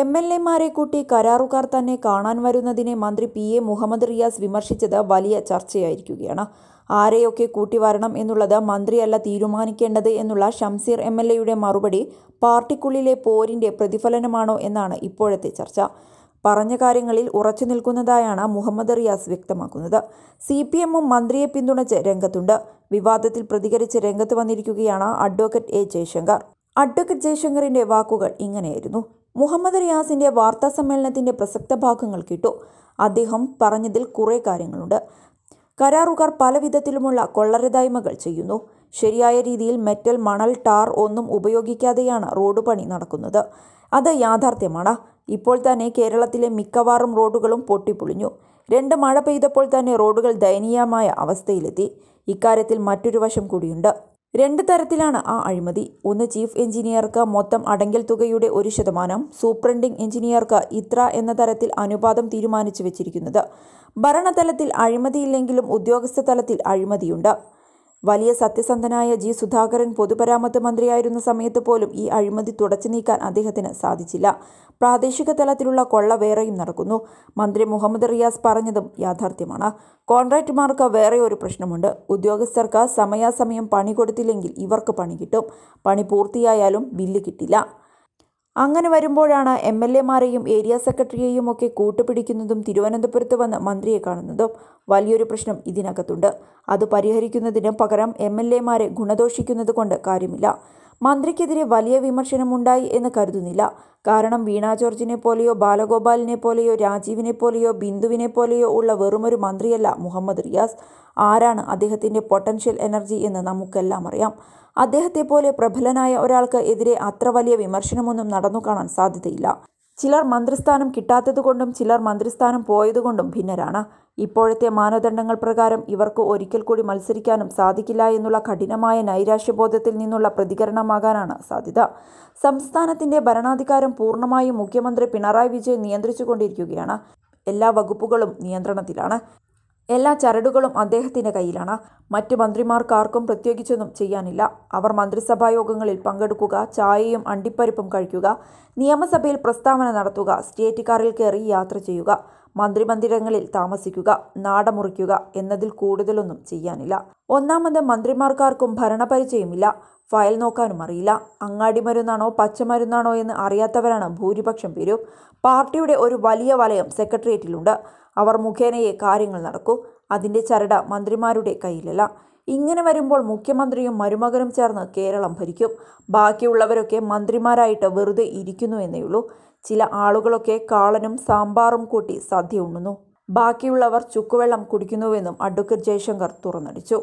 M L എമാരെ കൂട്ടി കരാറുകാർ തന്നെ കാണാൻ വരുന്നതിനെ മന്ത്രി പി എ മുഹമ്മദ് റിയാസ് വിമർശിച്ചത് വലിയ ചർച്ചയായിരിക്കുകയാണ് ആരെയൊക്കെ കൂട്ടിവരണം എന്നുള്ളത് മന്ത്രിയല്ല തീരുമാനിക്കേണ്ടത് എന്നുള്ള ഷംസീർ എം എൽ എയുടെ മറുപടി പാർട്ടിക്കുള്ളിലെ പോരിൻ്റെ പ്രതിഫലനമാണോ എന്നാണ് ഇപ്പോഴത്തെ ചർച്ച പറഞ്ഞ കാര്യങ്ങളിൽ ഉറച്ചു നിൽക്കുന്നതായാണ് മുഹമ്മദ് റിയാസ് വ്യക്തമാക്കുന്നത് സി പി എമ്മും മന്ത്രിയെ പിന്തുണച്ച് രംഗത്തുണ്ട് വിവാദത്തിൽ പ്രതികരിച്ച് രംഗത്ത് വന്നിരിക്കുകയാണ് അഡ്വക്കേറ്റ് എ ജയശങ്കർ അഡ്വക്കേറ്റ് ജയശങ്കറിൻ്റെ വാക്കുകൾ ഇങ്ങനെയായിരുന്നു മുഹമ്മദ് റിയാസിൻ്റെ വാർത്താ സമ്മേളനത്തിൻ്റെ പ്രസക്ത ഭാഗങ്ങൾ കിട്ടു അദ്ദേഹം പറഞ്ഞതിൽ കുറേ കാര്യങ്ങളുണ്ട് കരാറുകാർ പലവിധത്തിലുമുള്ള കൊള്ളരുതായ്മകൾ ചെയ്യുന്നു ശരിയായ രീതിയിൽ മെറ്റൽ മണൽ ടാർ ഒന്നും ഉപയോഗിക്കാതെയാണ് റോഡ് പണി നടക്കുന്നത് അത് യാഥാർത്ഥ്യമാണ് ഇപ്പോൾ തന്നെ കേരളത്തിലെ മിക്കവാറും റോഡുകളും പൊട്ടിപ്പൊളിഞ്ഞു രണ്ട് മഴ പെയ്തപ്പോൾ തന്നെ റോഡുകൾ ദയനീയമായ അവസ്ഥയിലെത്തി ഇക്കാര്യത്തിൽ മറ്റൊരു വശം കൂടിയുണ്ട് രണ്ട് തരത്തിലാണ് ആ അഴിമതി ഒന്ന് ചീഫ് എഞ്ചിനീയർക്ക് മൊത്തം അടങ്കൽ തുകയുടെ ഒരു ശതമാനം സൂപ്രണ്ടിംഗ് എഞ്ചിനീയർക്ക് ഇത്ര എന്ന തരത്തിൽ അനുപാതം തീരുമാനിച്ചു വച്ചിരിക്കുന്നത് ഭരണതലത്തിൽ അഴിമതിയില്ലെങ്കിലും ഉദ്യോഗസ്ഥ തലത്തിൽ അഴിമതിയുണ്ട് വലിയ സത്യസന്ധനായ ജി സുധാകരൻ പൊതുപരാമത്ത് മന്ത്രിയായിരുന്ന സമയത്ത് പോലും ഈ അഴിമതി തുടച്ചു നീക്കാൻ അദ്ദേഹത്തിന് സാധിച്ചില്ല പ്രാദേശിക തലത്തിലുള്ള കൊള്ള വേറെയും നടക്കുന്നു മന്ത്രി മുഹമ്മദ് റിയാസ് പറഞ്ഞതും യാഥാർത്ഥ്യമാണ് കോൺട്രാക്റ്റുമാർക്ക് വേറെ ഒരു പ്രശ്നമുണ്ട് ഉദ്യോഗസ്ഥർക്ക് സമയാസമയം പണി കൊടുത്തില്ലെങ്കിൽ ഇവർക്ക് പണി കിട്ടും പണി പൂർത്തിയായാലും ബില്ല് കിട്ടില്ല അങ്ങനെ വരുമ്പോഴാണ് എം എൽ എമാരെയും ഏരിയ സെക്രട്ടറിയെയും ഒക്കെ കൂട്ടുപിടിക്കുന്നതും തിരുവനന്തപുരത്ത് വന്ന് മന്ത്രിയെ കാണുന്നതും വലിയൊരു പ്രശ്നം ഇതിനകത്തുണ്ട് അത് പരിഹരിക്കുന്നതിന് പകരം എം എൽ എമാരെ ഗുണദോഷിക്കുന്നത് കൊണ്ട് കാര്യമില്ല മന്ത്രിക്കെതിരെ വലിയ വിമർശനമുണ്ടായി എന്ന് കരുതുന്നില്ല കാരണം വീണ ജോർജിനെ പോലെയോ ബാലഗോപാലിനെ പോലെയോ രാജീവിനെ പോലെയോ ബിന്ദുവിനെ പോലെയോ ഉള്ള വെറുമൊരു മന്ത്രിയല്ല മുഹമ്മദ് റിയാസ് ആരാണ് അദ്ദേഹത്തിൻ്റെ പൊട്ടൻഷ്യൽ എനർജി എന്ന് നമുക്കെല്ലാം അറിയാം അദ്ദേഹത്തെ പോലെ പ്രബലനായ ഒരാൾക്ക് എതിരെ അത്ര വലിയ വിമർശനമൊന്നും നടന്നു കാണാൻ സാധ്യതയില്ല ചിലർ മന്ത്രിസ്ഥാനം കിട്ടാത്തതുകൊണ്ടും ചിലർ മന്ത്രിസ്ഥാനം പോയതുകൊണ്ടും ഭിന്നരാണ് ഇപ്പോഴത്തെ മാനദണ്ഡങ്ങൾ പ്രകാരം ഇവർക്ക് ഒരിക്കൽ കൂടി മത്സരിക്കാനും സാധിക്കില്ല എന്നുള്ള കഠിനമായ നൈരാശ്യബോധത്തിൽ നിന്നുള്ള പ്രതികരണമാകാനാണ് സാധ്യത സംസ്ഥാനത്തിന്റെ ഭരണാധികാരം പൂർണ്ണമായും മുഖ്യമന്ത്രി പിണറായി വിജയൻ നിയന്ത്രിച്ചുകൊണ്ടിരിക്കുകയാണ് എല്ലാ വകുപ്പുകളും നിയന്ത്രണത്തിലാണ് എല്ലാ ചരടുകളും അദ്ദേഹത്തിൻ്റെ കയ്യിലാണ് മറ്റ് മന്ത്രിമാർക്കാർക്കും പ്രത്യേകിച്ചൊന്നും ചെയ്യാനില്ല അവർ മന്ത്രിസഭാ യോഗങ്ങളിൽ പങ്കെടുക്കുക ചായയും അണ്ടിപ്പരിപ്പും കഴിക്കുക നിയമസഭയിൽ പ്രസ്താവന നടത്തുക സ്റ്റേറ്റ് കാറിൽ കയറി യാത്ര ചെയ്യുക മന്ത്രിമന്ദിരങ്ങളിൽ താമസിക്കുക നാടമുറിക്കുക എന്നതിൽ കൂടുതലൊന്നും ചെയ്യാനില്ല ഒന്നാമത് മന്ത്രിമാർക്കാർക്കും ഭരണപരിചയമില്ല ഫയൽ നോക്കാനും അറിയില്ല അങ്ങാടി മരുന്നാണോ പച്ചമരുന്നാണോ എന്ന് അറിയാത്തവരാണ് ഭൂരിപക്ഷം പേരും പാർട്ടിയുടെ ഒരു വലിയ വലയം സെക്രട്ടേറിയറ്റിലുണ്ട് അവർ മുഖേനയെ കാര്യങ്ങൾ നടക്കൂ അതിൻ്റെ ചരട മന്ത്രിമാരുടെ കയ്യിലല്ല ഇങ്ങനെ വരുമ്പോൾ മുഖ്യമന്ത്രിയും മരുമകനും ചേർന്ന് കേരളം ഭരിക്കും ബാക്കിയുള്ളവരൊക്കെ മന്ത്രിമാരായിട്ട് വെറുതെ ഇരിക്കുന്നു എന്നേയുള്ളൂ ചില ആളുകളൊക്കെ കാളനും സാമ്പാറും കൂട്ടി സദ്യ ഉണ്ണുന്നു ബാക്കിയുള്ളവർ ചുക്കുവെള്ളം കുടിക്കുന്നുവെന്നും അഡ്വക്കേറ്റ് ജയശങ്കർ തുറന്നടിച്ചു